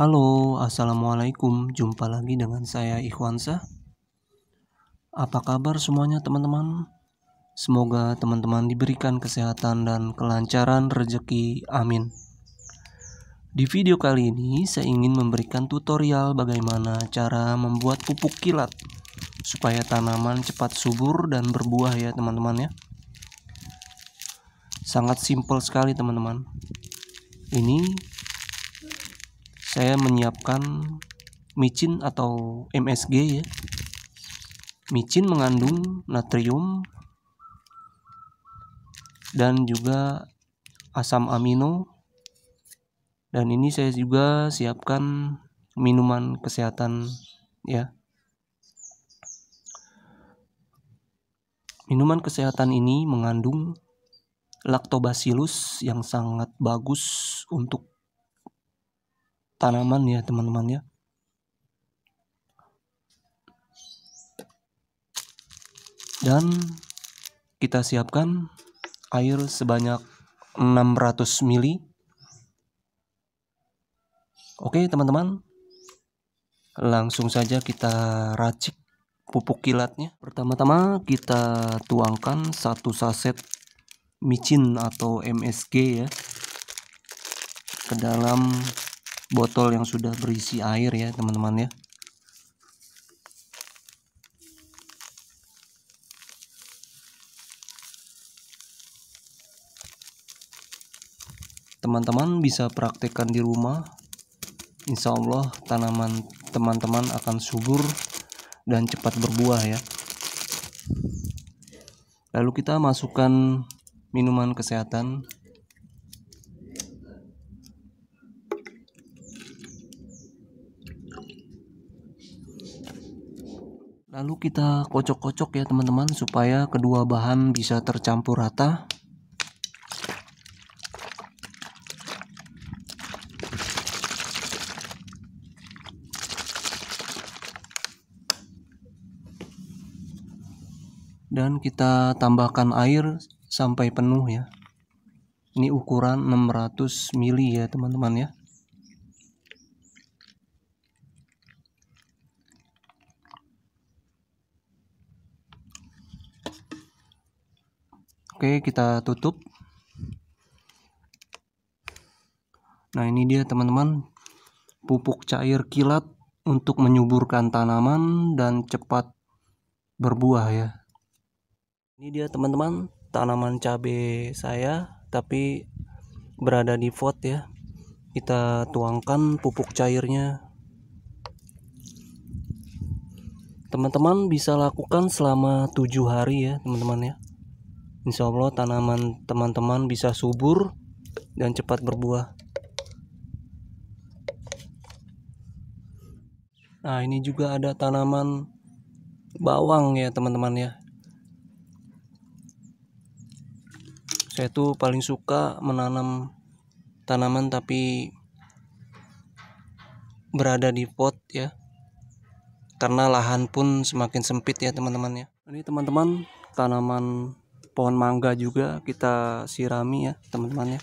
Halo, Assalamualaikum. Jumpa lagi dengan saya Ikhwansa. Apa kabar semuanya teman-teman? Semoga teman-teman diberikan kesehatan dan kelancaran rezeki. Amin. Di video kali ini saya ingin memberikan tutorial bagaimana cara membuat pupuk kilat supaya tanaman cepat subur dan berbuah ya teman-teman ya. Sangat simpel sekali teman-teman. Ini saya menyiapkan micin atau MSG ya. Micin mengandung natrium dan juga asam amino. Dan ini saya juga siapkan minuman kesehatan ya. Minuman kesehatan ini mengandung lactobacillus yang sangat bagus untuk tanaman ya teman-teman ya dan kita siapkan air sebanyak 600 ml oke teman-teman langsung saja kita racik pupuk kilatnya pertama-tama kita tuangkan satu saset micin atau MSG ya ke dalam botol yang sudah berisi air ya teman-teman ya teman-teman bisa praktekkan di rumah Insya Allah tanaman teman-teman akan subur dan cepat berbuah ya lalu kita masukkan minuman kesehatan Lalu kita kocok-kocok ya teman-teman supaya kedua bahan bisa tercampur rata. Dan kita tambahkan air sampai penuh ya. Ini ukuran 600 ml ya teman-teman ya. Oke, kita tutup. Nah, ini dia teman-teman pupuk cair kilat untuk menyuburkan tanaman dan cepat berbuah ya. Ini dia teman-teman tanaman cabe saya tapi berada di pot ya. Kita tuangkan pupuk cairnya. Teman-teman bisa lakukan selama tujuh hari ya, teman-teman ya. Insya Allah tanaman teman-teman bisa subur dan cepat berbuah. Nah ini juga ada tanaman bawang ya teman-teman ya. Saya tuh paling suka menanam tanaman tapi berada di pot ya karena lahan pun semakin sempit ya teman-teman ya ini teman-teman tanaman pohon mangga juga kita sirami ya teman-teman ya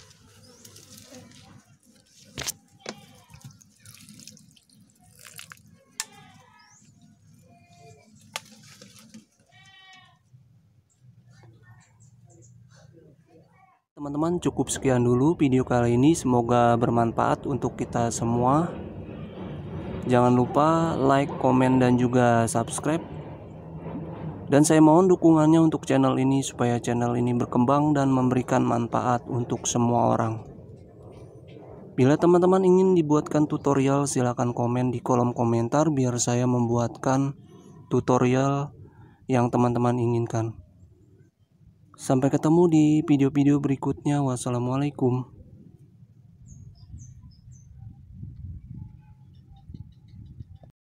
Teman-teman cukup sekian dulu video kali ini semoga bermanfaat untuk kita semua Jangan lupa like, komen, dan juga subscribe dan saya mohon dukungannya untuk channel ini supaya channel ini berkembang dan memberikan manfaat untuk semua orang. Bila teman-teman ingin dibuatkan tutorial silahkan komen di kolom komentar biar saya membuatkan tutorial yang teman-teman inginkan. Sampai ketemu di video-video berikutnya. Wassalamualaikum.